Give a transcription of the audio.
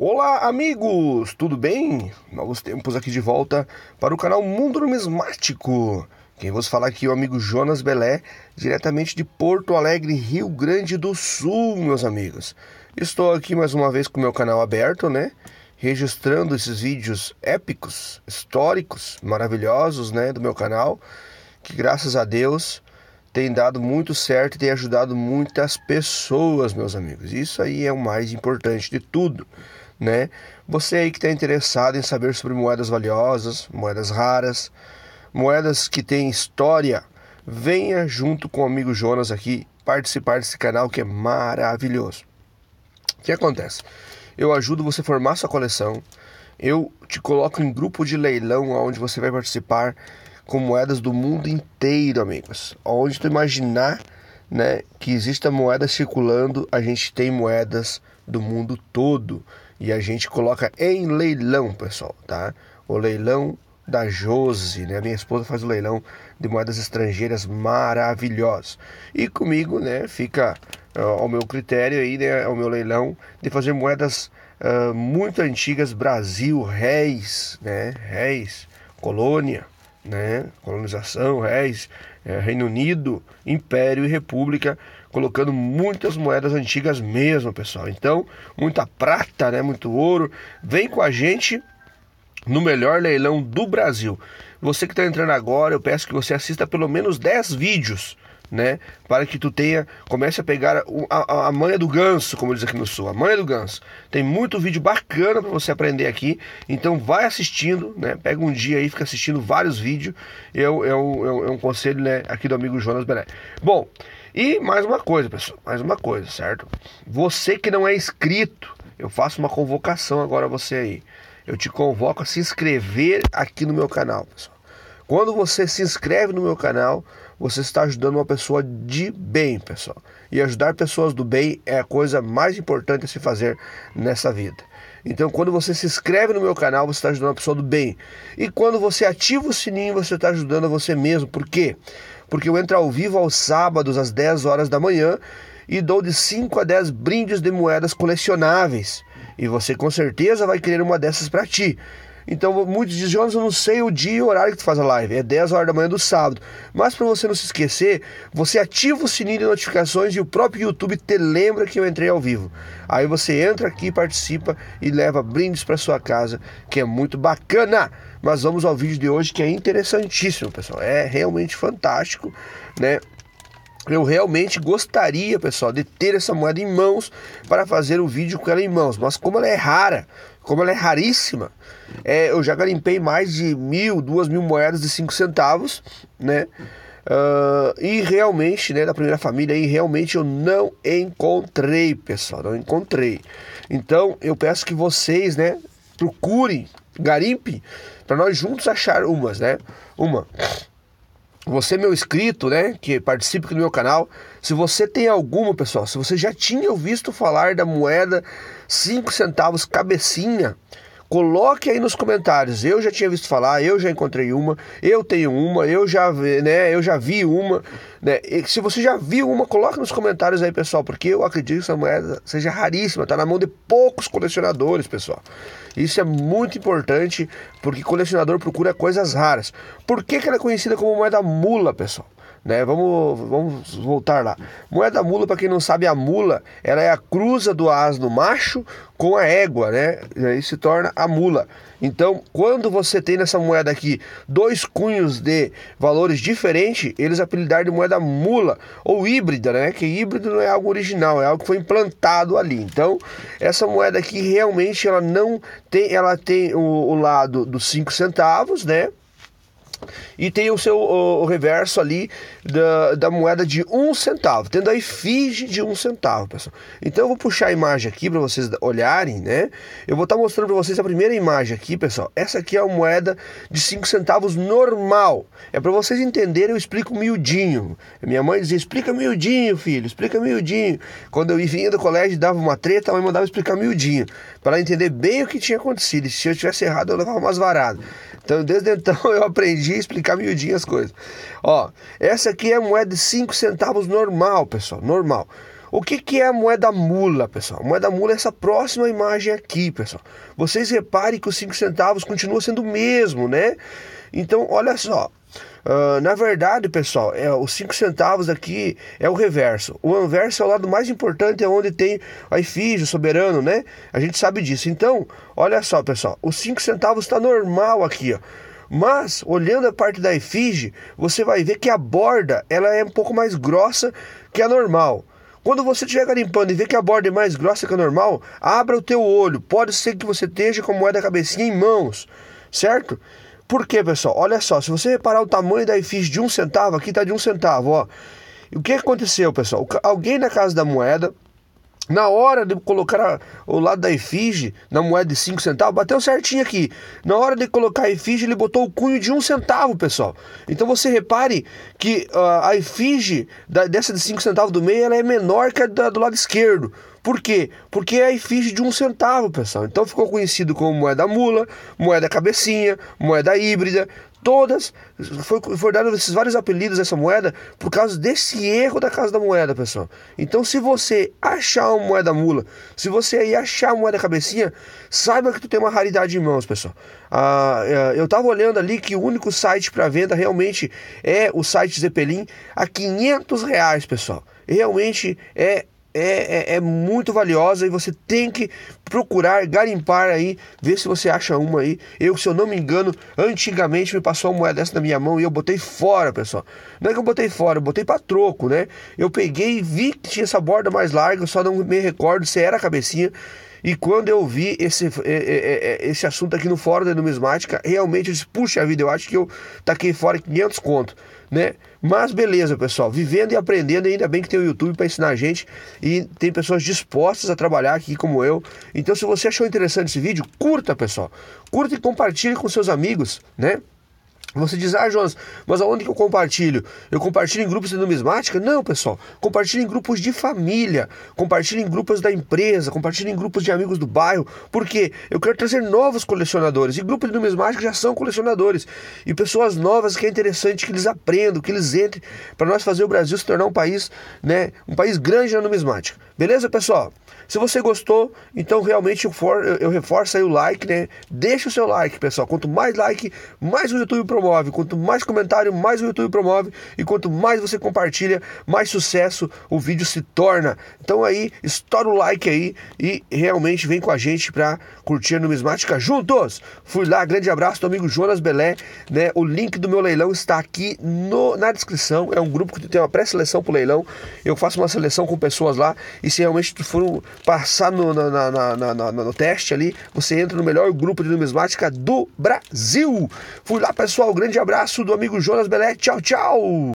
Olá, amigos! Tudo bem? Novos tempos aqui de volta para o canal Mundo Numismático. Quem vos fala aqui é o amigo Jonas Belé, diretamente de Porto Alegre, Rio Grande do Sul, meus amigos. Estou aqui mais uma vez com o meu canal aberto, né? Registrando esses vídeos épicos, históricos, maravilhosos, né? Do meu canal, que graças a Deus tem dado muito certo e tem ajudado muitas pessoas, meus amigos. Isso aí é o mais importante de tudo né? Você aí que está interessado em saber sobre moedas valiosas, moedas raras, moedas que têm história, venha junto com o amigo Jonas aqui participar desse canal que é maravilhoso. O que acontece? Eu ajudo você a formar sua coleção, eu te coloco em grupo de leilão onde você vai participar com moedas do mundo inteiro, amigos. Onde tu imaginar né, que exista moeda circulando, a gente tem moedas do mundo todo e a gente coloca em leilão, pessoal, tá? O leilão da Jose, né? Minha esposa faz o leilão de moedas estrangeiras maravilhosos. E comigo, né, fica eh, ao meu critério aí, né, ao meu leilão de fazer moedas uh, muito antigas Brasil, réis, né? Réis, colônia, né? Colonização, réis, eh, Reino Unido, Império e República colocando muitas moedas antigas mesmo, pessoal. Então, muita prata, né? Muito ouro. Vem com a gente no melhor leilão do Brasil. Você que está entrando agora, eu peço que você assista pelo menos 10 vídeos, né? Para que tu tenha, comece a pegar a, a, a manha do ganso, como diz aqui no sul, a manha do ganso. Tem muito vídeo bacana para você aprender aqui, então vai assistindo, né? Pega um dia aí, fica assistindo vários vídeos. É, é, um, é um conselho, né? Aqui do amigo Jonas Bené. Bom, e mais uma coisa, pessoal, mais uma coisa, certo? Você que não é inscrito, eu faço uma convocação agora a você aí. Eu te convoco a se inscrever aqui no meu canal, pessoal. Quando você se inscreve no meu canal, você está ajudando uma pessoa de bem, pessoal. E ajudar pessoas do bem é a coisa mais importante a se fazer nessa vida. Então, quando você se inscreve no meu canal, você está ajudando uma pessoa do bem. E quando você ativa o sininho, você está ajudando a você mesmo. Por quê? porque eu entro ao vivo aos sábados às 10 horas da manhã e dou de 5 a 10 brindes de moedas colecionáveis. E você com certeza vai querer uma dessas para ti. Então muitos dizem, Jonas, eu não sei o dia e o horário que tu faz a live. É 10 horas da manhã do sábado. Mas para você não se esquecer, você ativa o sininho de notificações e o próprio YouTube te lembra que eu entrei ao vivo. Aí você entra aqui, participa e leva brindes para sua casa, que é muito bacana. Mas vamos ao vídeo de hoje que é interessantíssimo, pessoal. É realmente fantástico, né? Eu realmente gostaria, pessoal, de ter essa moeda em mãos para fazer o vídeo com ela em mãos, mas como ela é rara, como ela é raríssima, é, eu já garimpei mais de mil, duas mil moedas de cinco centavos, né? Uh, e realmente, né, da primeira família, e realmente eu não encontrei, pessoal, não encontrei. Então eu peço que vocês, né, procurem, garimpem, para nós juntos achar umas, né? Uma. Você, meu inscrito, né, que participa aqui do meu canal, se você tem alguma, pessoal, se você já tinha ouvido falar da moeda 5 centavos cabecinha, Coloque aí nos comentários. Eu já tinha visto falar, eu já encontrei uma, eu tenho uma, eu já, né, eu já vi uma, né? E se você já viu uma, coloque nos comentários aí, pessoal, porque eu acredito que essa moeda seja raríssima, Está na mão de poucos colecionadores, pessoal. Isso é muito importante, porque colecionador procura coisas raras. Por que, que ela é conhecida como moeda mula, pessoal? Né? Vamos, vamos voltar lá. Moeda mula, para quem não sabe, a mula ela é a cruza do asno macho com a égua, né? E aí se torna a mula. Então, quando você tem nessa moeda aqui dois cunhos de valores diferentes, eles apelidaram de moeda mula ou híbrida, né? Que híbrido não é algo original, é algo que foi implantado ali. Então, essa moeda aqui realmente ela não tem, ela tem o, o lado dos cinco centavos, né? e tem o seu o, o reverso ali da, da, moeda de um centavo, tendo a efígie de um centavo, pessoal. Então eu vou puxar a imagem aqui para vocês olharem, né? Eu vou estar tá mostrando para vocês a primeira imagem aqui, pessoal. Essa aqui é a moeda de cinco centavos normal. É para vocês entenderem, eu explico miudinho. Minha mãe dizia, explica miudinho, filho, explica miudinho. Quando eu vinha do colégio, dava uma treta, a mãe mandava explicar miudinho, para entender bem o que tinha acontecido. E se eu tivesse errado, eu levava umas varadas. Então, desde então eu aprendi a explicar miudinho as coisas. Ó, essa aqui é a moeda de 5 centavos normal, pessoal, normal. O que, que é a moeda mula, pessoal? A moeda mula é essa próxima imagem aqui, pessoal. Vocês reparem que os 5 centavos continua sendo o mesmo, né? Então, olha só, ah, na verdade, pessoal, é, os 5 centavos aqui é o reverso. O anverso é o lado mais importante, é onde tem a efígie, o soberano, né? A gente sabe disso. Então, olha só, pessoal, os 5 centavos está normal aqui, ó. Mas, olhando a parte da efígie, você vai ver que a borda ela é um pouco mais grossa que a normal. Quando você estiver garimpando e ver que a borda é mais grossa que a normal, abra o teu olho. Pode ser que você esteja com a moeda cabecinha em mãos, certo? Por quê, pessoal? Olha só, se você reparar o tamanho da efígie de um centavo, aqui está de um centavo, ó. E o que aconteceu, pessoal? Alguém na Casa da Moeda na hora de colocar a, o lado da efígie na moeda de 5 centavos, bateu certinho aqui. Na hora de colocar a efígie, ele botou o cunho de 1 um centavo, pessoal. Então você repare que uh, a efígie da, dessa de 5 centavos do meio ela é menor que a da, do lado esquerdo. Por quê? Porque é a efígie de um centavo, pessoal. Então ficou conhecido como moeda mula, moeda cabecinha, moeda híbrida todas foi, foi dado esses vários apelidos essa moeda por causa desse erro da casa da moeda, pessoal. Então, se você achar uma moeda mula, se você aí achar uma moeda cabecinha, saiba que tu tem uma raridade em mãos, pessoal. Ah, eh, eu tava olhando ali que o único site para venda realmente é o site Zeppelin a 500 reais, pessoal. Realmente é é, é, é, muito valiosa e você tem que procurar, garimpar aí, ver se você acha uma aí. Eu, se eu não me engano, antigamente me passou uma moeda dessa na minha mão e eu botei fora, pessoal. Não é que eu botei fora, eu botei para troco, né? Eu peguei e vi que tinha essa borda mais larga, só não me recordo se era a cabecinha. E quando eu vi esse, é, é, é, esse assunto aqui no fórum da numismática, realmente eu disse, puxa vida, eu acho que eu taquei fora 500 conto, né? Mas beleza, pessoal, vivendo e aprendendo, ainda bem que tem o YouTube para ensinar a gente e tem pessoas dispostas a trabalhar aqui como eu. Então, se você achou interessante esse vídeo, curta, pessoal. Curta e compartilhe com seus amigos, né? Você diz, ah, Jonas, mas aonde que eu compartilho? Eu compartilho em grupos de numismática? Não, pessoal. Compartilho em grupos de família, compartilho em grupos da empresa, compartilho em grupos de amigos do bairro, porque eu quero trazer novos colecionadores. E grupos de numismática já são colecionadores. E pessoas novas que é interessante que eles aprendam, que eles entrem, para nós fazer o Brasil se tornar um país, né, um país grande na numismática. Beleza, pessoal? Se você gostou, então realmente eu, reforço aí o like, né? Deixa o seu like, pessoal. Quanto mais like, mais o YouTube promove. Quanto mais comentário, mais o YouTube promove. E quanto mais você compartilha, mais sucesso o vídeo se torna. Então aí, estoura o like aí e realmente vem com a gente para curtir a numismática juntos. Fui lá, grande abraço do amigo Jonas Belé, né? O link do meu leilão está aqui no, na descrição. É um grupo que tem uma pré-seleção pro leilão. Eu faço uma seleção com pessoas lá e e se realmente tu for passar no, na, na, na, no teste ali, você entra no melhor grupo de numismática do Brasil. Fui lá, pessoal. Grande abraço do amigo Jonas Belé. Tchau, tchau.